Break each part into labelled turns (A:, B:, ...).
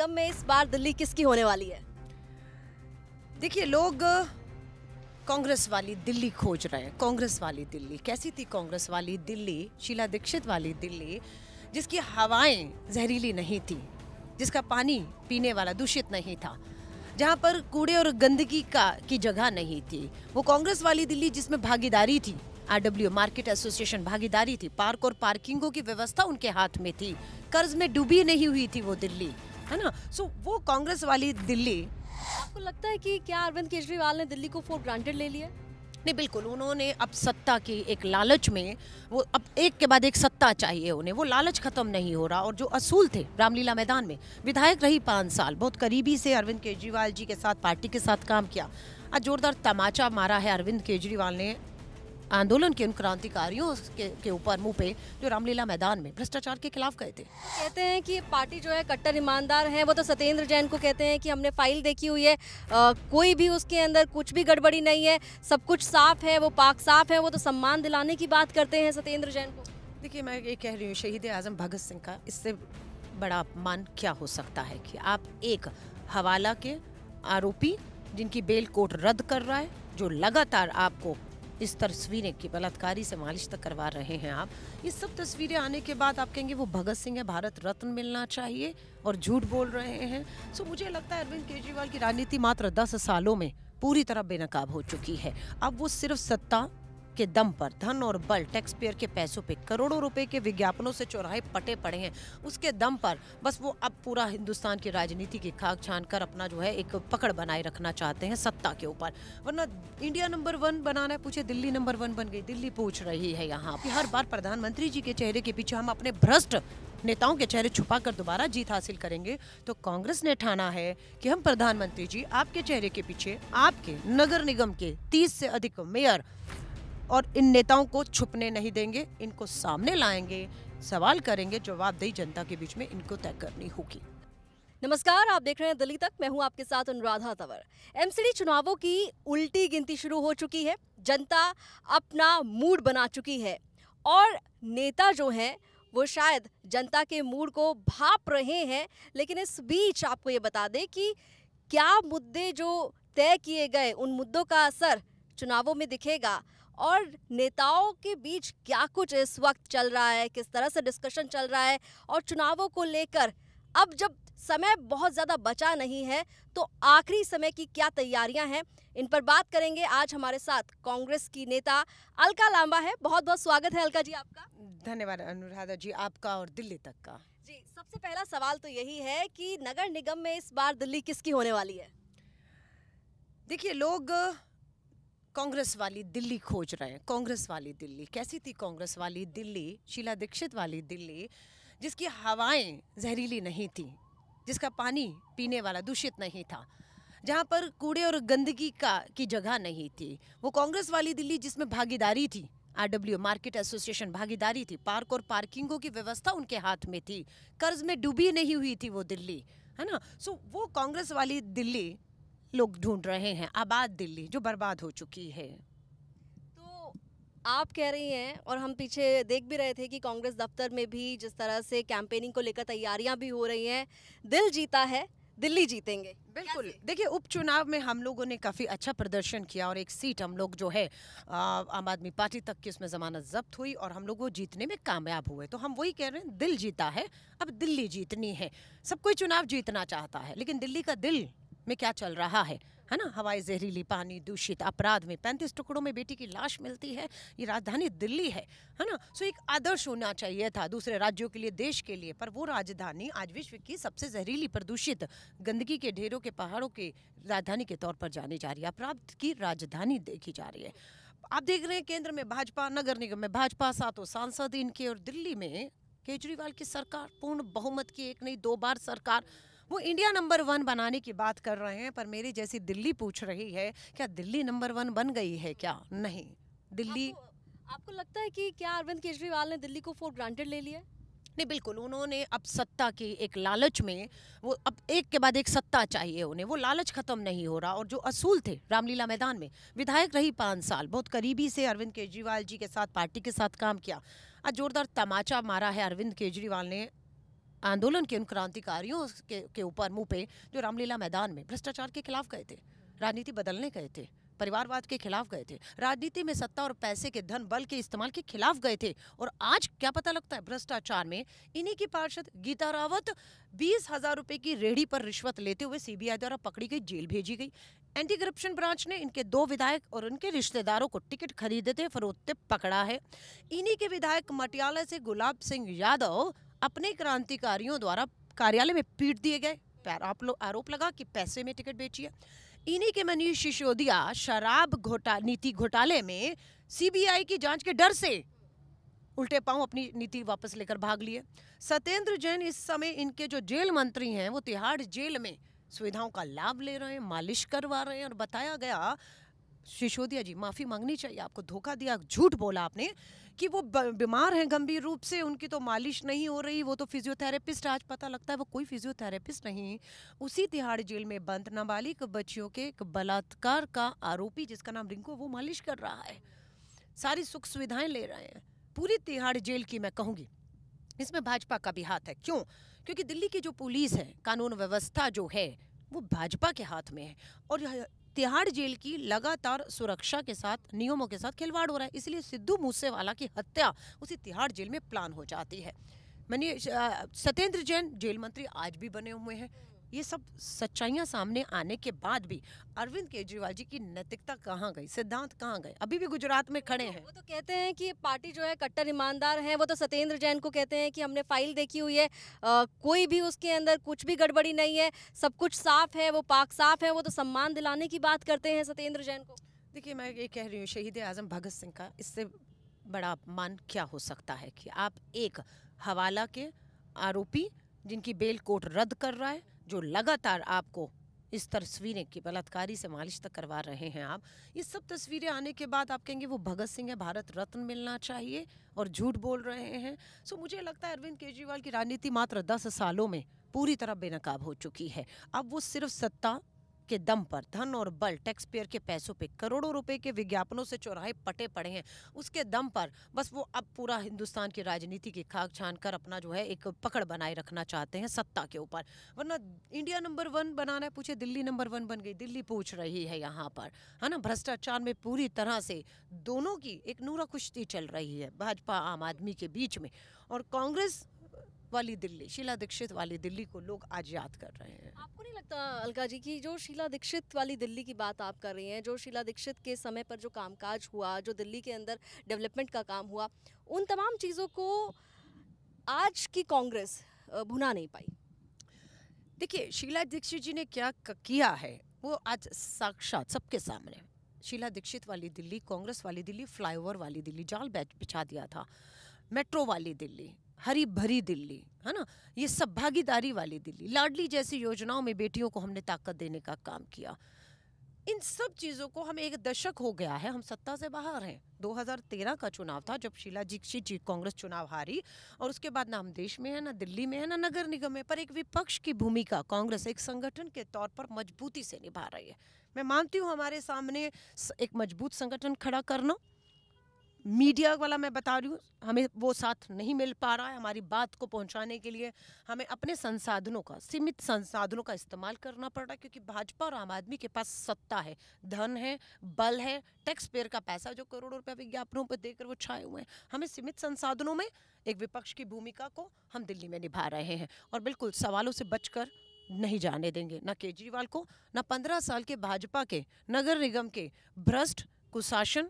A: निगम में इस बार दिल्ली किसकी होने वाली है देखिए लोग कांग्रेस वाली दिल्ली खोज रहे हैं कांग्रेस वाली दिल्ली कैसी थी कांग्रेस वाली दिल्ली शीला दीक्षित वाली दिल्ली जिसकी हवाएं जहरीली नहीं थी जिसका पानी पीने वाला दूषित नहीं था जहां पर कूड़े और गंदगी का की जगह नहीं थी वो कांग्रेस वाली दिल्ली जिसमें भागीदारी थी आरडब्ल्यू मार्केट एसोसिएशन भागीदारी थी पार्क और पार्किंगों की व्यवस्था उनके हाथ में थी कर्ज में डूबी नहीं हुई थी वो दिल्ली है ना सो so, वो कांग्रेस वाली दिल्ली
B: आपको लगता है कि क्या अरविंद केजरीवाल ने दिल्ली
A: को फॉर ग्रांटेड ले लिया नहीं बिल्कुल उन्होंने अब सत्ता की एक लालच में वो अब एक के बाद एक सत्ता चाहिए उन्हें वो लालच खत्म नहीं हो रहा और जो असूल थे रामलीला मैदान में विधायक रही पाँच साल बहुत करीबी से अरविंद केजरीवाल जी के साथ पार्टी के साथ काम किया आज जोरदार तमाचा मारा है अरविंद केजरीवाल ने आंदोलन के उन क्रांतिकारियों के ऊपर मुंह पे जो रामलीला मैदान में भ्रष्टाचार के खिलाफ गए थे कहते हैं कि पार्टी जो है कट्टर
B: ईमानदार है वो तो सत्येंद्र जैन को कहते हैं कि हमने फाइल देखी हुई है आ, कोई भी उसके अंदर कुछ भी गड़बड़ी नहीं है सब कुछ साफ है वो पाक साफ है वो तो सम्मान दिलाने की बात करते हैं सत्येंद्र
A: जैन को देखिए मैं ये कह रही हूँ शहीद आजम भगत सिंह का इससे बड़ा अपमान क्या हो सकता है कि आप एक हवाला के आरोपी जिनकी बेल कोर्ट रद्द कर रहा है जो लगातार आपको इस तस्वीरें की बलात्कारी से मालिश तक करवा रहे हैं आप ये सब तस्वीरें आने के बाद आप कहेंगे वो भगत सिंह है भारत रत्न मिलना चाहिए और झूठ बोल रहे हैं सो मुझे लगता है अरविंद केजरीवाल की राजनीति मात्र दस सालों में पूरी तरह बेनकाब हो चुकी है अब वो सिर्फ सत्ता के दम पर धन और बल टैक्स पेयर के पैसों पे करोड़ों रुपए के विज्ञापनों से चौराहे पटे पड़े हैं उसके दम पर बस वो अब पूरा हिंदुस्तान की राजनीति की खाक छान कर अपना जो है एक पकड़ बनाए रखना चाहते हैं सत्ता के ऊपर वरना इंडिया नंबर वन बनाना है पूछे दिल्ली नंबर वन बन गई दिल्ली पूछ रही है यहाँ हर बार प्रधानमंत्री जी के चेहरे के पीछे हम अपने भ्रष्ट नेताओं के चेहरे छुपा कर दोबारा जीत हासिल करेंगे तो कांग्रेस ने ठाना है कि हम प्रधानमंत्री जी आपके चेहरे के पीछे आपके नगर निगम के तीस से अधिक मेयर और इन नेताओं को छुपने नहीं देंगे इनको सामने लाएंगे सवाल करेंगे जवाबदेही जनता के बीच में इनको तय करनी होगी
B: नमस्कार आप देख रहे हैं दिल्ली तक मैं हूं आपके साथ अनुराधा तंवर एमसीडी चुनावों की उल्टी गिनती शुरू हो चुकी है जनता अपना मूड बना चुकी है और नेता जो हैं वो शायद जनता के मूड को भाप रहे हैं लेकिन इस बीच आपको ये बता दें कि क्या मुद्दे जो तय किए गए उन मुद्दों का असर चुनावों में दिखेगा और नेताओं के बीच क्या कुछ इस वक्त चल रहा है किस तरह से डिस्कशन चल रहा है और चुनावों को लेकर अब जब समय बहुत ज़्यादा बचा नहीं है तो आखिरी समय की क्या तैयारियां हैं इन पर बात करेंगे आज हमारे साथ कांग्रेस की नेता अलका लांबा है बहुत बहुत स्वागत है अलका जी आपका
A: धन्यवाद अनुराधा जी आपका और दिल्ली तक का जी
B: सबसे पहला सवाल तो यही है
A: कि नगर निगम में
B: इस बार दिल्ली किसकी होने वाली है
A: देखिए लोग कांग्रेस वाली दिल्ली खोज रहे हैं कांग्रेस वाली दिल्ली कैसी थी कांग्रेस वाली दिल्ली शीला दीक्षित वाली दिल्ली जिसकी हवाएं जहरीली नहीं थी जिसका पानी पीने वाला दूषित नहीं था जहाँ पर कूड़े और गंदगी का की जगह नहीं थी वो कांग्रेस वाली दिल्ली जिसमें भागीदारी थी आरडब्ल्यू मार्केट एसोसिएशन भागीदारी थी पार्क और पार्किंगों की व्यवस्था उनके हाथ में थी कर्ज में डूबी नहीं हुई थी वो दिल्ली है ना सो so, वो कांग्रेस वाली दिल्ली लोग ढूंढ रहे हैं आबाद दिल्ली जो बर्बाद हो चुकी है
B: तो आप कह रही हैं और हम पीछे देख भी रहे थे कि कांग्रेस दफ्तर में भी जिस तरह से कैंपेनिंग को लेकर तैयारियां भी हो रही हैं
A: दिल जीता है दिल्ली जीतेंगे बिल्कुल देखिए उपचुनाव में हम लोगों ने काफ़ी अच्छा प्रदर्शन किया और एक सीट हम लोग जो है आम आदमी पार्टी तक की उसमें ज़मानत जब्त हुई और हम लोग वो जीतने में कामयाब हुए तो हम वही कह रहे हैं दिल जीता है अब दिल्ली जीतनी है सब कोई चुनाव जीतना चाहता है लेकिन दिल्ली का दिल में क्या चल रहा है है ना हवाई जहरीली पानी दूषित अपराध में पैंतीस टुकड़ों में बेटी की लाश मिलती है ये राजधानी दिल्ली है है ना सो एक आदर्श होना चाहिए था दूसरे राज्यों के लिए देश के लिए पर वो राजधानी आज विश्व की सबसे जहरीली प्रदूषित गंदगी के ढेरों के पहाड़ों के राजधानी के तौर पर जानी जा रही है अपराध की राजधानी देखी जा रही है आप देख रहे हैं केंद्र में भाजपा नगर निगम में भाजपा सातों सांसद इनके और दिल्ली में केजरीवाल की सरकार पूर्ण बहुमत की एक नहीं दो बार सरकार वो इंडिया नंबर वन बनाने की बात कर रहे हैं पर मेरी जैसी दिल्ली पूछ रही है क्या दिल्ली नंबर वन बन गई है क्या नहीं दिल्ली आपको, आपको लगता है कि क्या अरविंद केजरीवाल ने दिल्ली को फोर ग्रांटेड ले लिया नहीं बिल्कुल उन्होंने अब सत्ता की एक लालच में वो अब एक के बाद एक सत्ता चाहिए उन्हें वो लालच खत्म नहीं हो रहा और जो असूल थे रामलीला मैदान में विधायक रही पाँच साल बहुत करीबी से अरविंद केजरीवाल जी के साथ पार्टी के साथ काम किया आज जोरदार तमाचा मारा है अरविंद केजरीवाल ने आंदोलन के उन क्रांतिकारियों के, के ऊपर मुंह पे जो रामलीला मैदान में भ्रष्टाचार के खिलाफ गए थे राजनीति बदलने गए थे परिवारवाद के खिलाफ गए थे राजनीति में सत्ता और पैसे के धन बल के इस्तेमाल के खिलाफ गए थे और आज क्या पता लगता है भ्रष्टाचार में इन्हीं की पार्षद गीता रावत बीस हजार रुपए की रेहड़ी पर रिश्वत लेते हुए सीबीआई द्वारा पकड़ी गई जेल भेजी गई एंटी करप्शन ब्रांच ने इनके दो विधायक और उनके रिश्तेदारों को टिकट खरीदते फरोखते पकड़ा है इन्हीं के विधायक मटियाला से गुलाब सिंह यादव अपने क्रांतिकारियों द्वारा कार्यालय में पीट दिए गए आप लोग आरोप लगा कि पैसे में टिकट बेची है इन्हीं के मनीष सिसोदिया शराब घोटा नीति घोटाले में सीबीआई की जांच के डर से उल्टे पांव अपनी नीति वापस लेकर भाग लिए सत्येंद्र जैन इस समय इनके जो जेल मंत्री हैं वो तिहाड़ जेल में सुविधाओं का लाभ ले रहे हैं मालिश करवा रहे हैं और बताया गया सिसोदिया जी माफ़ी मांगनी चाहिए आपको धोखा दिया झूठ बोला आपने कि वो बीमार हैं गंभीर रूप से उनकी तो मालिश नहीं हो रही वो तो फिजियोथेरेपिस्ट आज पता लगता है वो कोई फिजियोथेरेपिस्ट नहीं उसी तिहाड़ जेल में बंद नाबालिग बच्चियों के एक बलात्कार का आरोपी जिसका नाम रिंकू वो मालिश कर रहा है सारी सुख सुविधाएं ले रहे हैं पूरी तिहाड़ जेल की मैं कहूँगी इसमें भाजपा का भी हाथ है क्यों क्योंकि दिल्ली की जो पुलिस है कानून व्यवस्था जो है वो भाजपा के हाथ में है और तिहाड़ जेल की लगातार सुरक्षा के साथ नियमों के साथ खिलवाड़ हो रहा है इसलिए सिद्धू मूसेवाला की हत्या उसी तिहाड़ जेल में प्लान हो जाती है मैंने सत्येंद्र जैन जेल मंत्री आज भी बने हुए हैं ये सब सच्चाइयाँ सामने आने के बाद भी अरविंद केजरीवाल जी की नैतिकता कहाँ गई सिद्धांत कहाँ गए अभी भी गुजरात में खड़े हैं वो तो कहते हैं कि पार्टी जो है कट्टर ईमानदार
B: है वो तो सत्येंद्र जैन को कहते हैं कि हमने फाइल देखी हुई है आ, कोई भी उसके अंदर कुछ भी गड़बड़ी नहीं है सब कुछ साफ है वो पाक साफ है वो तो सम्मान दिलाने की बात करते हैं सत्येंद्र जैन को
A: देखिए मैं ये कह रही हूँ शहीद आजम भगत सिंह का इससे बड़ा अपमान क्या हो सकता है कि आप एक हवाला के आरोपी जिनकी बेल कोर्ट रद्द कर रहा है जो लगातार आपको इस तस्वीरें की बलात्कारी से मालिश तक करवा रहे हैं आप ये सब तस्वीरें आने के बाद आप कहेंगे वो भगत सिंह है भारत रत्न मिलना चाहिए और झूठ बोल रहे हैं सो मुझे लगता है अरविंद केजरीवाल की राजनीति मात्र दस सालों में पूरी तरह बेनकाब हो चुकी है अब वो सिर्फ सत्ता के दम पर धन और बल टैक्स पेयर के पैसों पे करोड़ों रुपए के विज्ञापनों से चौराहे पटे पड़े हैं उसके दम पर बस वो अब पूरा हिंदुस्तान की राजनीति की खाक छान कर अपना जो है एक पकड़ बनाए रखना चाहते हैं सत्ता के ऊपर वरना इंडिया नंबर वन बनाना है पूछे दिल्ली नंबर वन बन गई दिल्ली पूछ रही है यहाँ पर है ना भ्रष्टाचार में पूरी तरह से दोनों की एक नूरा कुश्ती चल रही है भाजपा आम आदमी के बीच में और कांग्रेस वाली दिल्ली शीला दीक्षित वाली दिल्ली को लोग आज याद कर रहे हैं
B: आपको नहीं लगता अलका जी की जो शीला दीक्षित वाली दिल्ली की बात आप कर रही हैं जो शीला दीक्षित के समय पर जो कामकाज हुआ जो दिल्ली के अंदर डेवलपमेंट का काम हुआ उन तमाम चीज़ों
A: को आज की कांग्रेस भुना नहीं पाई देखिए शीला दीक्षित जी ने क्या किया है वो आज साक्षात सबके सामने शीला दीक्षित वाली दिल्ली कांग्रेस वाली दिल्ली फ्लाईओवर वाली दिल्ली जाल बैच बिछा दिया था मेट्रो वाली दिल्ली हरी भरी दिल्ली है ना ये सब भागीदारी वाली दिल्ली लाडली जैसी योजनाओं में बेटियों को हमने ताकत देने का काम किया इन सब चीज़ों को हम एक दशक हो गया है हम सत्ता से बाहर हैं 2013 का चुनाव था जब शीला दीक्षित जी कांग्रेस चुनाव हारी और उसके बाद ना हम देश में है ना दिल्ली में है ना नगर निगम में पर एक विपक्ष की भूमिका कांग्रेस एक संगठन के तौर पर मजबूती से निभा रही है मैं मानती हूँ हमारे सामने एक मजबूत संगठन खड़ा करना मीडिया वाला मैं बता रही हूँ हमें वो साथ नहीं मिल पा रहा है हमारी बात को पहुँचाने के लिए हमें अपने संसाधनों का सीमित संसाधनों का इस्तेमाल करना पड़ रहा है क्योंकि भाजपा और आम आदमी के पास सत्ता है धन है बल है टैक्स पेयर का पैसा जो करोड़ों रुपये विज्ञापनों पर देकर वो छाए हुए हैं हमें सीमित संसाधनों में एक विपक्ष की भूमिका को हम दिल्ली में निभा रहे हैं और बिल्कुल सवालों से बचकर नहीं जाने देंगे ना केजरीवाल को ना पंद्रह साल के भाजपा के नगर निगम के भ्रष्ट कुशासन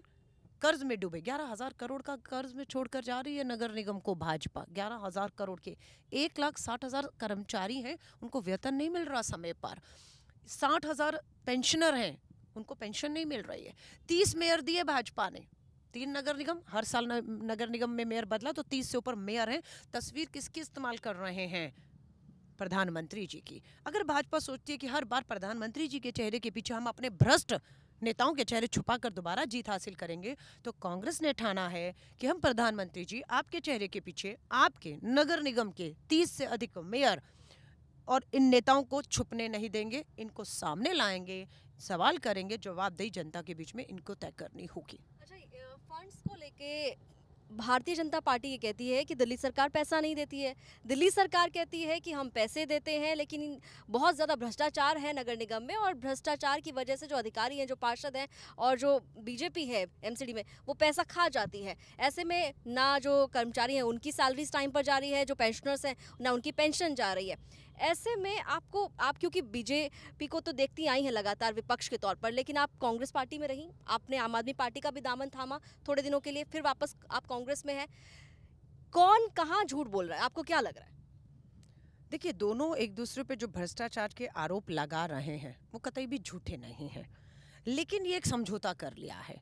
A: कर्ज में डूबे ग्यारह हजार करोड़ का कर्ज में छोड़कर जा रही है नगर निगम को भाजपा ग्यारह हजार करोड़ के एक लाख साठ हजार कर्मचारी हैं उनको वेतन नहीं मिल रहा समय पर साठ हजार पेंशनर हैं उनको पेंशन नहीं मिल रही है तीस मेयर दिए भाजपा ने तीन नगर निगम हर साल नगर निगम में मेयर बदला तो तीस से ऊपर मेयर हैं तस्वीर किसकी इस्तेमाल कर रहे हैं प्रधानमंत्री जी की अगर भाजपा सोचती है कि हर बार प्रधानमंत्री जी के चेहरे के पीछे हम अपने भ्रष्ट नेताओं के चेहरे छुपा कर दोबारा जीत हासिल करेंगे तो कांग्रेस ने ठाना है कि हम प्रधानमंत्री जी आपके चेहरे के पीछे आपके नगर निगम के तीस से अधिक मेयर और इन नेताओं को छुपने नहीं देंगे इनको सामने लाएंगे सवाल करेंगे जवाबदेही जनता के बीच में इनको तय करनी होगी अच्छा
B: फंड्स को लेके
A: भारतीय जनता पार्टी ये
B: कहती है कि दिल्ली सरकार पैसा नहीं देती है दिल्ली सरकार कहती है कि हम पैसे देते हैं लेकिन बहुत ज़्यादा भ्रष्टाचार है नगर निगम में और भ्रष्टाचार की वजह से जो अधिकारी हैं जो पार्षद हैं और जो बीजेपी है एमसीडी में वो पैसा खा जाती है ऐसे में ना जो कर्मचारी हैं उनकी सैलरीज टाइम पर जा रही है जो पेंशनर्स हैं ना उनकी पेंशन जा रही है ऐसे में आपको आप क्योंकि बीजेपी को तो देखती आई हैं लगातार विपक्ष के तौर पर लेकिन आप कांग्रेस पार्टी में रहीं आपने आम आदमी पार्टी का भी दामन थामा थोड़े दिनों के लिए फिर वापस आप कांग्रेस में हैं
A: कौन कहाँ झूठ बोल रहा है आपको क्या लग रहा है देखिए दोनों एक दूसरे पे जो भ्रष्टाचार के आरोप लगा रहे हैं वो कतई भी झूठे नहीं हैं लेकिन ये एक समझौता कर लिया है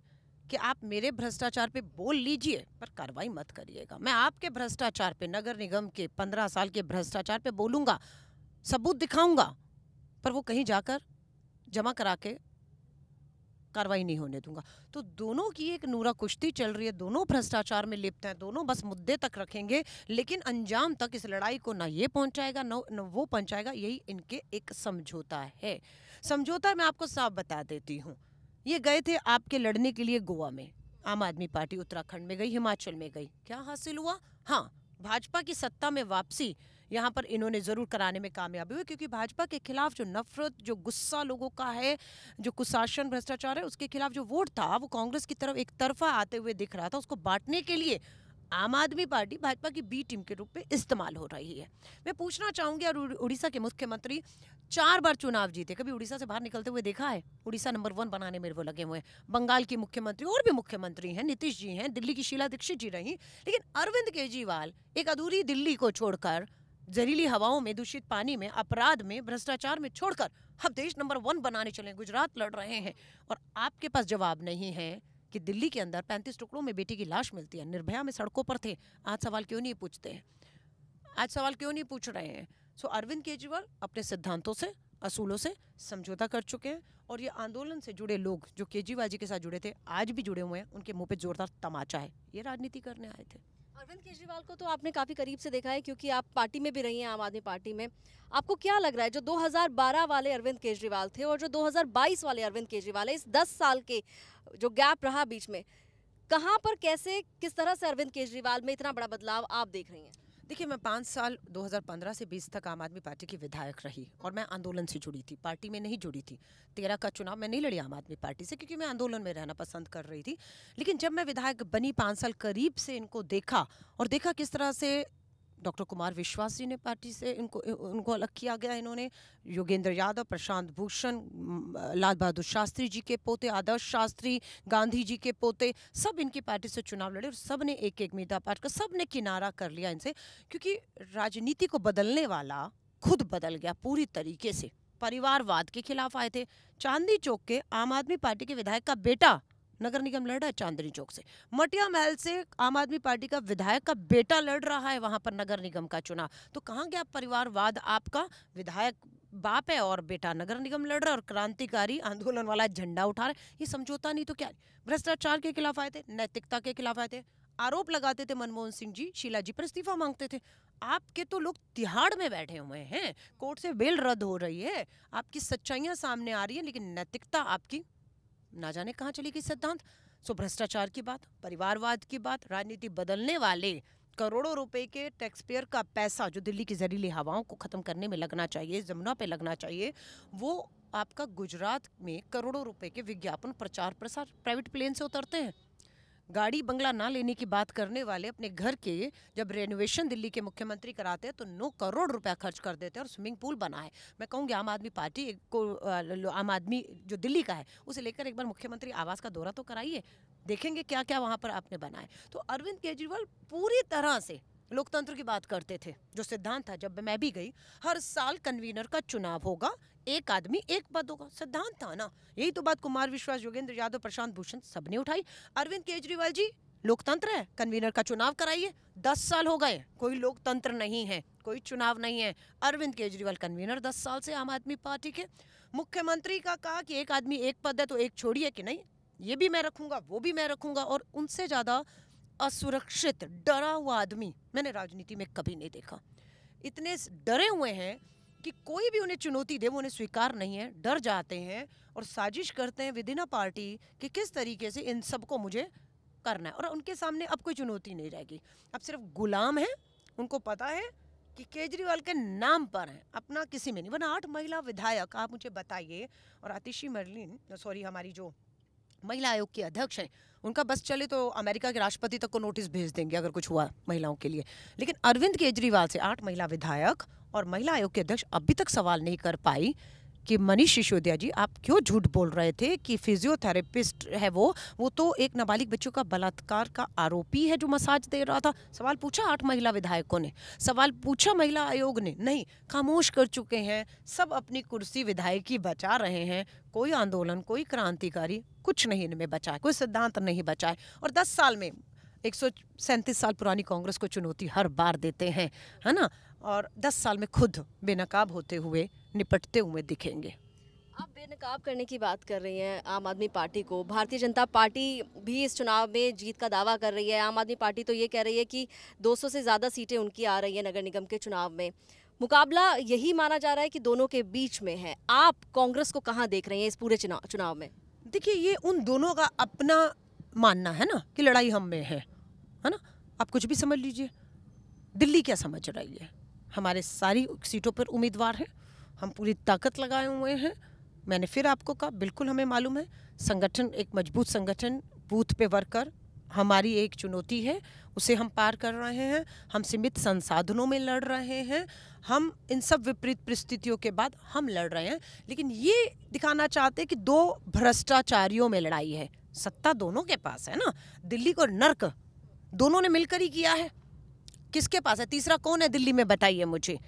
A: कि आप मेरे भ्रष्टाचार पे बोल लीजिए पर कार्रवाई मत करिएगा मैं आपके भ्रष्टाचार पे नगर निगम के पंद्रह साल के भ्रष्टाचार पे बोलूँगा सबूत दिखाऊंगा पर वो कहीं जाकर जमा करा के कार्रवाई नहीं होने दूंगा तो दोनों की एक नूरा कुश्ती चल रही है दोनों भ्रष्टाचार में लिप्त हैं दोनों बस मुद्दे तक रखेंगे लेकिन अंजाम तक इस लड़ाई को ना ये पहुंचाएगा ना, ना वो पहुंचाएगा यही इनके एक समझौता है समझौता मैं आपको साफ बता देती हूँ ये गए थे आपके लड़ने के लिए गोवा में आम आदमी पार्टी उत्तराखंड में गई हिमाचल में गई क्या हासिल हुआ हाँ भाजपा की सत्ता में वापसी यहाँ पर इन्होंने ज़रूर कराने में कामयाबी हुई क्योंकि भाजपा के खिलाफ जो नफरत जो गुस्सा लोगों का है जो कुशासन भ्रष्टाचार है उसके खिलाफ जो वोट था वो कांग्रेस की तरफ एक तरफा आते हुए दिख रहा था उसको बांटने के लिए आम आदमी पार्टी भाजपा की बी टीम के रूप में इस्तेमाल हो रही है मैं पूछना चाहूंगी और उड़ीसा के मुख्यमंत्री चार बार चुनाव जीते कभी उड़ीसा से बाहर निकलते हुए देखा है उड़ीसा नंबर वन बनाने में वो लगे हुए हैं बंगाल की मुख्यमंत्री और भी मुख्यमंत्री हैं नीतीश जी हैं दिल्ली की शीला दीक्षित जी रही लेकिन अरविंद केजरीवाल एक अधूरी दिल्ली को छोड़कर जहरीली हवाओं में दूषित पानी में अपराध में भ्रष्टाचार में छोड़कर हम देश नंबर वन बनाने चले गुजरात लड़ रहे हैं और आपके पास जवाब नहीं है कि दिल्ली के अंदर पैंतीस टुकड़ों में बेटी की लाश मिलती है निर्भया में सड़कों पर थे आज सवाल क्यों नहीं पूछते हैं आज सवाल क्यों नहीं पूछ रहे हैं सो अरविंद केजरीवाल अपने सिद्धांतों से असूलों से समझौता कर चुके हैं और ये आंदोलन से जुड़े लोग जो केजरीवाल जी के साथ जुड़े थे आज भी जुड़े हुए हैं उनके मुंह पे जोरदार तमाचा है ये राजनीति करने आए थे अरविंद केजरीवाल
B: को तो आपने काफ़ी करीब से देखा है क्योंकि आप पार्टी में भी रही हैं आम आदमी पार्टी में आपको क्या लग रहा है जो 2012 वाले अरविंद केजरीवाल थे और जो 2022 वाले अरविंद केजरीवाल है इस 10 साल के जो गैप रहा बीच में कहाँ पर कैसे किस तरह से अरविंद केजरीवाल में इतना बड़ा
A: बदलाव आप देख रही हैं देखिए मैं पाँच साल 2015 से 20 तक आम आदमी पार्टी की विधायक रही और मैं आंदोलन से जुड़ी थी पार्टी में नहीं जुड़ी थी तेरह का चुनाव मैं नहीं लड़ी आम आदमी पार्टी से क्योंकि मैं आंदोलन में रहना पसंद कर रही थी लेकिन जब मैं विधायक बनी पाँच साल करीब से इनको देखा और देखा किस तरह से डॉक्टर कुमार विश्वास जी ने पार्टी से इनको उनको अलग किया गया इन्होंने योगेंद्र यादव प्रशांत भूषण लाल बहादुर शास्त्री जी के पोते आदर्श शास्त्री गांधी जी के पोते सब इनकी पार्टी से चुनाव लड़े और सब ने एक एक मीदा पाट कर सब ने किनारा कर लिया इनसे क्योंकि राजनीति को बदलने वाला खुद बदल गया पूरी तरीके से परिवारवाद के खिलाफ आए थे चांदी चौक के आम आदमी पार्टी के विधायक का बेटा नगर निगम लड़ रहा है चांदनी चौक से मटिया महल से आम आदमी पार्टी का विधायक का बेटा लड़ रहा है वहां पर नगर निगम का चुनाव तो कहाँ गया परिवारवाद आपका विधायक बाप है और बेटा नगर निगम लड़ रहा है और क्रांतिकारी आंदोलन वाला झंडा उठा रहा है ये समझौता नहीं तो क्या भ्रष्टाचार के खिलाफ आए थे नैतिकता के खिलाफ आए थे आरोप लगाते थे मनमोहन सिंह जी शीला जी पर इस्तीफा मांगते थे आपके तो लोग तिहाड़ में बैठे हुए हैं कोर्ट से बेल रद्द हो रही है आपकी सच्चाइयां सामने आ रही है लेकिन नैतिकता आपकी ना जाने कहाँ चली गई सिद्धांत सो भ्रष्टाचार की बात परिवारवाद की बात राजनीति बदलने वाले करोड़ों रुपए के टैक्स पेयर का पैसा जो दिल्ली की जहरीली हवाओं को ख़त्म करने में लगना चाहिए जमुना पे लगना चाहिए वो आपका गुजरात में करोड़ों रुपए के विज्ञापन प्रचार प्रसार प्राइवेट प्लेन से उतरते हैं गाड़ी बंगला ना लेने की बात करने वाले अपने घर के जब रेनोवेशन दिल्ली के मुख्यमंत्री कराते हैं तो नौ करोड़ रुपया खर्च कर देते हैं और स्विमिंग पूल बनाए मैं कहूँगी आम आदमी पार्टी को आम आदमी जो दिल्ली का है उसे लेकर एक बार मुख्यमंत्री आवास का दौरा तो कराइए देखेंगे क्या क्या वहाँ पर आपने बनाए तो अरविंद केजरीवाल पूरी तरह से लोकतंत्र की बात करते थे जो सिद्धांत था जब मैं भी गई हर साल कन्वीनर का चुनाव होगा एक आदमी एक पद होगा सिद्धांत था ना यही तो बात कुमार विश्वास योगेंद्र यादव प्रशांत भूषण सबने उठाई अरविंद केजरीवाल जी लोकतंत्र है कन्वीनर का चुनाव कराइए दस साल हो गए कोई लोकतंत्र नहीं है कोई चुनाव नहीं है अरविंद केजरीवाल कन्वीनर दस साल से आम आदमी पार्टी के मुख्यमंत्री का कहा कि एक आदमी एक पद है तो एक छोड़िए कि नहीं ये भी मैं रखूंगा वो भी मैं रखूंगा और उनसे ज़्यादा असुरक्षित डरा हुआ आदमी मैंने राजनीति में कभी नहीं देखा इतने डरे हुए हैं कि कोई भी उन्हें चुनौती दे वो उन्हें स्वीकार नहीं है डर जाते हैं और साजिश करते हैं विद इन अ पार्टी कि किस तरीके से इन सबको मुझे करना है और उनके सामने अब कोई चुनौती नहीं रहेगी अब सिर्फ गुलाम हैं उनको पता है कि केजरीवाल के नाम पर हैं अपना किसी में नहीं वरना आठ महिला विधायक आप मुझे बताइए और आतिशी मरलिन सॉरी हमारी जो महिला आयोग की अध्यक्ष हैं उनका बस चले तो अमेरिका के राष्ट्रपति तक को नोटिस भेज देंगे अगर कुछ हुआ महिलाओं के लिए लेकिन अरविंद केजरीवाल से आठ महिला विधायक और महिला आयोग के अध्यक्ष अभी तक सवाल नहीं कर पाई कि मनीष सिसोदिया जी आप क्यों झूठ बोल रहे थे कि फिजियोथेरेपिस्ट है वो वो तो एक नाबालिग बच्चों का बलात्कार का आरोपी है जो मसाज दे रहा था सवाल पूछा आठ महिला विधायकों ने सवाल पूछा महिला आयोग ने नहीं खामोश कर चुके हैं सब अपनी कुर्सी विधायकी बचा रहे हैं कोई आंदोलन कोई क्रांतिकारी कुछ नहीं इनमें बचाए कोई सिद्धांत नहीं बचाए और दस साल में एक साल पुरानी कांग्रेस को चुनौती हर बार देते हैं है ना और दस साल में खुद बेनकाब होते हुए निपटते हुए दिखेंगे
B: आप बेनकाब करने की बात कर रही हैं आम आदमी पार्टी को भारतीय जनता पार्टी भी इस चुनाव में जीत का दावा कर रही है आम आदमी पार्टी तो ये कह रही है कि 200 से ज़्यादा सीटें उनकी आ रही है नगर निगम के चुनाव में मुकाबला यही माना जा रहा है कि दोनों के बीच में है आप कांग्रेस को कहाँ देख रहे हैं इस पूरे चुनाव चुनाव में
A: देखिए ये उन दोनों का अपना मानना है ना कि लड़ाई हम में है है ना आप कुछ भी समझ लीजिए दिल्ली क्या समझ रही है हमारे सारी सीटों पर उम्मीदवार हैं हम पूरी ताकत लगाए हुए हैं मैंने फिर आपको कहा बिल्कुल हमें मालूम है संगठन एक मजबूत संगठन बूथ पे वर्कर हमारी एक चुनौती है उसे हम पार कर रहे हैं हम सीमित संसाधनों में लड़ रहे हैं हम इन सब विपरीत परिस्थितियों के बाद हम लड़ रहे हैं लेकिन ये दिखाना चाहते हैं कि दो भ्रष्टाचारियों में लड़ाई है सत्ता दोनों के पास है ना दिल्ली को नर्क दोनों ने मिलकर ही किया है किसके पास है तीसरा कौन है दिल्ली में बताइए मुझे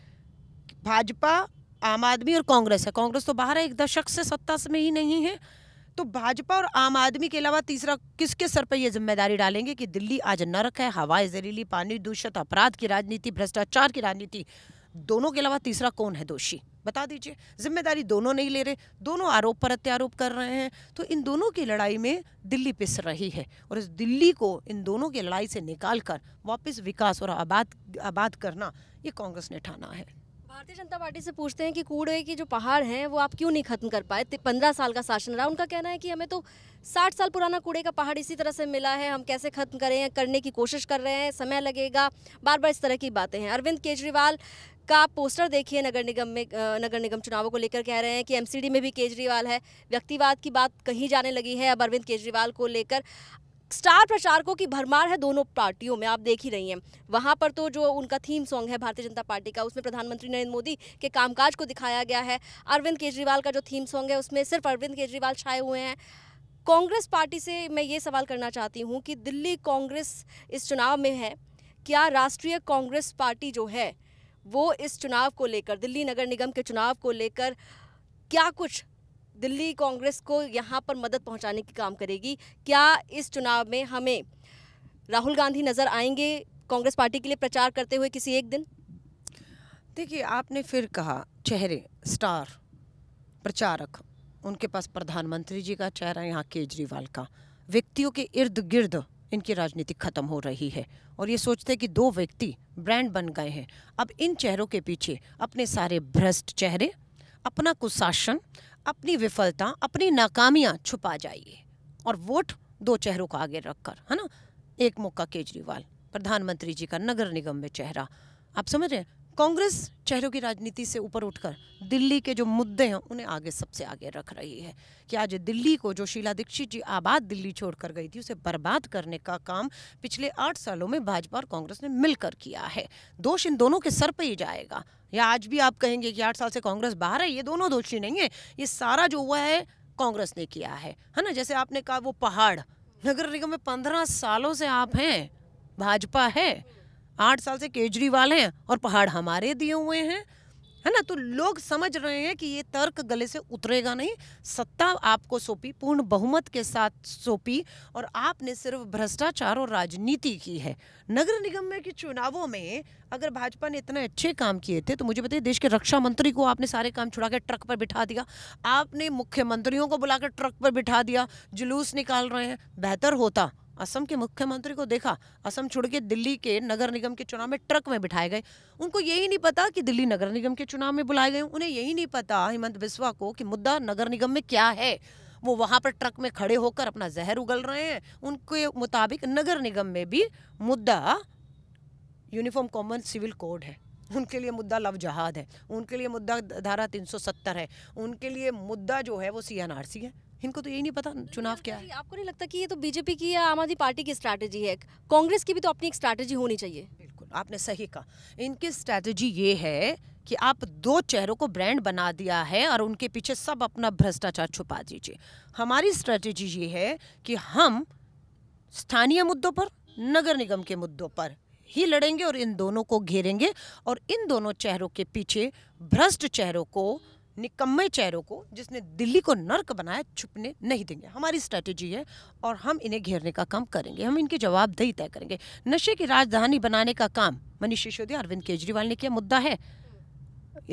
A: भाजपा आम आदमी और कांग्रेस है कांग्रेस तो बाहर है एक दशक से सत्ता में ही नहीं है तो भाजपा और आम आदमी के अलावा तीसरा किसके सर पर यह जिम्मेदारी डालेंगे कि दिल्ली आज नरक है हवाएं जहरीली पानी दूषित अपराध की राजनीति भ्रष्टाचार की राजनीति दोनों के अलावा तीसरा कौन है दोषी बता दीजिए जिम्मेदारी दोनों नहीं ले रहे दोनों आरोप पर प्रत्यारोप कर रहे हैं तो इन दोनों की लड़ाई में दिल्ली पिस रही है और इस दिल्ली को इन दोनों की लड़ाई से निकाल कर वापस विकास और आबाद आबाद करना ये कांग्रेस ने ठाना है
B: भारतीय जनता पार्टी से पूछते हैं कि कूड़े की जो पहाड़ हैं वो आप क्यों नहीं खत्म कर पाए पंद्रह साल का शासन रहा उनका कहना है कि हमें तो साठ साल पुराना कूड़े का पहाड़ इसी तरह से मिला है हम कैसे खत्म करें करने की कोशिश कर रहे हैं समय लगेगा बार बार इस तरह की बातें हैं अरविंद केजरीवाल का आप पोस्टर देखिए नगर निगम में नगर निगम चुनावों को लेकर कह रहे हैं कि एमसीडी में भी केजरीवाल है व्यक्तिवाद की बात कहीं जाने लगी है अब अरविंद केजरीवाल को लेकर स्टार प्रचारकों की भरमार है दोनों पार्टियों में आप देख ही रही हैं वहाँ पर तो जो उनका थीम सॉन्ग है भारतीय जनता पार्टी का उसमें प्रधानमंत्री नरेंद्र मोदी के कामकाज को दिखाया गया है अरविंद केजरीवाल का जो थीम सॉन्ग है उसमें सिर्फ अरविंद केजरीवाल छाए हुए हैं कांग्रेस पार्टी से मैं ये सवाल करना चाहती हूँ कि दिल्ली कांग्रेस इस चुनाव में है क्या राष्ट्रीय कांग्रेस पार्टी जो है वो इस चुनाव को लेकर दिल्ली नगर निगम के चुनाव को लेकर क्या कुछ दिल्ली कांग्रेस को यहाँ पर मदद पहुँचाने की काम करेगी क्या इस चुनाव में हमें राहुल गांधी नज़र आएंगे कांग्रेस पार्टी के लिए प्रचार करते हुए किसी एक दिन
A: देखिए आपने फिर कहा चेहरे स्टार प्रचारक उनके पास प्रधानमंत्री जी का चेहरा यहाँ केजरीवाल का व्यक्तियों के इर्द गिर्द इनकी राजनीति खत्म हो रही है और ये सोचते हैं कि दो व्यक्ति ब्रांड बन गए हैं अब इन चेहरों के पीछे अपने सारे भ्रष्ट चेहरे अपना कुशासन अपनी विफलता अपनी नाकामियां छुपा जाइए और वोट दो चेहरों को आगे रखकर है ना एक मौका केजरीवाल प्रधानमंत्री जी का नगर निगम में चेहरा आप समझ रहे हैं कांग्रेस चेहरों की राजनीति से ऊपर उठकर दिल्ली के जो मुद्दे हैं उन्हें आगे सबसे आगे रख रही है कि आज दिल्ली को जो शीला दीक्षित जी आबाद दिल्ली छोड़कर गई थी उसे बर्बाद करने का काम पिछले आठ सालों में भाजपा और कांग्रेस ने मिलकर किया है दोष इन दोनों के सर पर ही जाएगा या आज भी आप कहेंगे कि आठ साल से कांग्रेस बाहर है ये दोनों दोषी नहीं है ये सारा जो हुआ है कांग्रेस ने किया है है ना जैसे आपने कहा वो पहाड़ नगर निगम में पंद्रह सालों से आप हैं भाजपा है आठ साल से केजरीवाल हैं और पहाड़ हमारे दिए हुए हैं है ना तो लोग समझ रहे हैं कि ये तर्क गले से उतरेगा नहीं सत्ता आपको सौंपी पूर्ण बहुमत के साथ सौंपी और आपने सिर्फ भ्रष्टाचार और राजनीति की है नगर निगम में के चुनावों में अगर भाजपा ने इतने अच्छे काम किए थे तो मुझे बताइए देश के रक्षा मंत्री को आपने सारे काम छुड़ा के ट्रक पर बिठा दिया आपने मुख्यमंत्रियों को बुलाकर ट्रक पर बिठा दिया जुलूस निकाल रहे हैं बेहतर होता असम के मुख्यमंत्री को देखा असम छोड़ के दिल्ली के नगर निगम के चुनाव में ट्रक में बिठाए गए उनको यही नहीं पता कि दिल्ली नगर निगम के चुनाव में बुलाए गए उन्हें यही नहीं पता हेमंत बिस्वा को कि मुद्दा नगर निगम में क्या है वो वहाँ पर ट्रक में खड़े होकर अपना जहर उगल रहे हैं उनके मुताबिक नगर निगम में भी मुद्दा यूनिफॉर्म कॉमन सिविल कोड है उनके लिए मुद्दा लव जहाद है उनके लिए मुद्दा धारा 370 है उनके लिए मुद्दा जो है वो सी है इनको तो यही नहीं पता चुनाव क्या है आपको
B: नहीं लगता कि ये तो बीजेपी की या आम आदमी पार्टी की स्ट्रैटेजी है कांग्रेस की भी तो अपनी एक स्ट्रैटेजी होनी चाहिए बिल्कुल
A: आपने सही कहा इनकी स्ट्रैटेजी ये है कि आप दो चेहरों को ब्रांड बना दिया है और उनके पीछे सब अपना भ्रष्टाचार छुपा दीजिए हमारी स्ट्रैटेजी ये है कि हम स्थानीय मुद्दों पर नगर निगम के मुद्दों पर ही लड़ेंगे और इन दोनों को घेरेंगे और इन दोनों चेहरों के पीछे भ्रष्ट चेहरों को निकम्मे चेहरों को जिसने दिल्ली को नर्क बनाया छुपने नहीं देंगे हमारी स्ट्रैटेजी है और हम इन्हें घेरने का काम करेंगे हम इनकी जवाबदेही तय करेंगे नशे की राजधानी बनाने का काम मनीष सिसोदिया अरविंद केजरीवाल ने किया मुद्दा है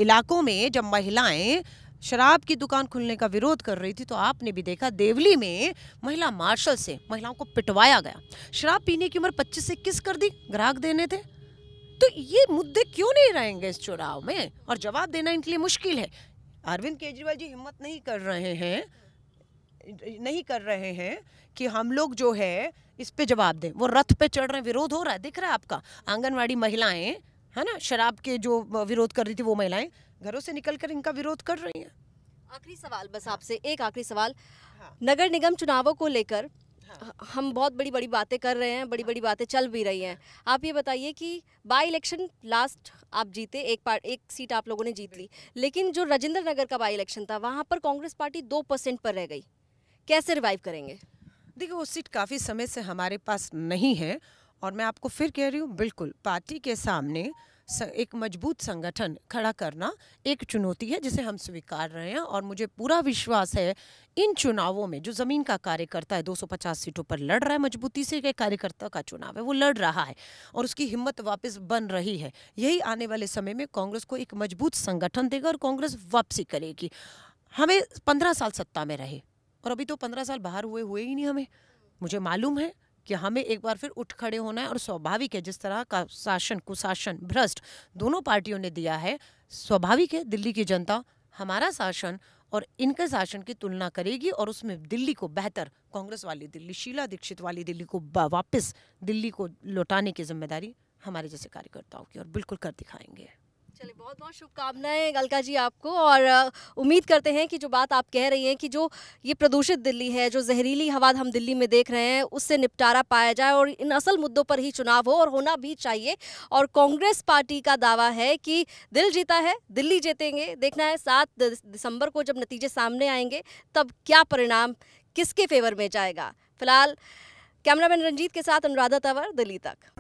A: इलाकों में जब महिलाएं शराब की दुकान खुलने का विरोध कर रही थी तो आपने भी देखा देवली में महिला मार्शल से महिलाओं को पिटवाया गया शराब पीने की उम्र 25 से इक्कीस कर दी ग्राहक देने थे तो ये मुद्दे क्यों नहीं रहेंगे इस चुनाव में और जवाब देना इनके लिए मुश्किल है अरविंद केजरीवाल जी हिम्मत नहीं कर रहे हैं नहीं कर रहे हैं कि हम लोग जो है इस पे जवाब दें वो रथ पे चढ़ रहे हैं विरोध हो रहा है दिख रहा है आपका आंगनवाड़ी महिलाएं है ना शराब के जो विरोध कर रही थी वो महिलाएं घरों से निकलकर इनका विरोध कर रही हैं
B: आखिरी सवाल बस आपसे एक आखिरी सवाल हाँ। नगर निगम चुनावों को लेकर हाँ। हम बहुत बड़ी बड़ी बातें कर रहे हैं बड़ी बड़ी बातें चल भी रही हैं हाँ। आप ये बताइए कि बाई इलेक्शन लास्ट आप जीते एक पार्ट एक सीट आप लोगों ने जीत ली लेकिन जो राजेंद्र नगर का बाई इलेक्शन था वहाँ पर कांग्रेस पार्टी दो परसेंट पर रह गई कैसे रिवाइव करेंगे
A: देखिए वो सीट काफ़ी समय से हमारे पास नहीं है और मैं आपको फिर कह रही हूँ बिल्कुल पार्टी के सामने एक मजबूत संगठन खड़ा करना एक चुनौती है जिसे हम स्वीकार रहे हैं और मुझे पूरा विश्वास है इन चुनावों में जो ज़मीन का कार्यकर्ता है 250 सीटों पर लड़ रहा है मजबूती से एक कार्यकर्ता का चुनाव है वो लड़ रहा है और उसकी हिम्मत वापस बन रही है यही आने वाले समय में कांग्रेस को एक मजबूत संगठन देगा और कांग्रेस वापसी करेगी हमें पंद्रह साल सत्ता में रहे और अभी तो पंद्रह साल बाहर हुए हुए ही नहीं हमें मुझे मालूम है कि हमें एक बार फिर उठ खड़े होना है और स्वाभाविक है जिस तरह का शासन कुशासन भ्रष्ट दोनों पार्टियों ने दिया है स्वाभाविक है दिल्ली की जनता हमारा शासन और इनके शासन की तुलना करेगी और उसमें दिल्ली को बेहतर कांग्रेस वाली दिल्ली शीला दीक्षित वाली दिल्ली को वापस दिल्ली को लौटाने की जिम्मेदारी हमारे जैसे कार्यकर्ताओं की और बिल्कुल कर दिखाएंगे
B: चलिए बहुत बहुत शुभकामनाएं गलका जी आपको और उम्मीद करते हैं कि जो बात आप कह रही हैं कि जो ये प्रदूषित दिल्ली है जो जहरीली हवा हम दिल्ली में देख रहे हैं उससे निपटारा पाया जाए और इन असल मुद्दों पर ही चुनाव हो और होना भी चाहिए और कांग्रेस पार्टी का दावा है कि दिल जीता है दिल्ली जीतेंगे देखना है सात दिसंबर को जब नतीजे सामने आएंगे तब क्या परिणाम किसके फेवर में जाएगा फिलहाल कैमरामैन रंजीत के साथ अनुराधा तंवर दिल्ली तक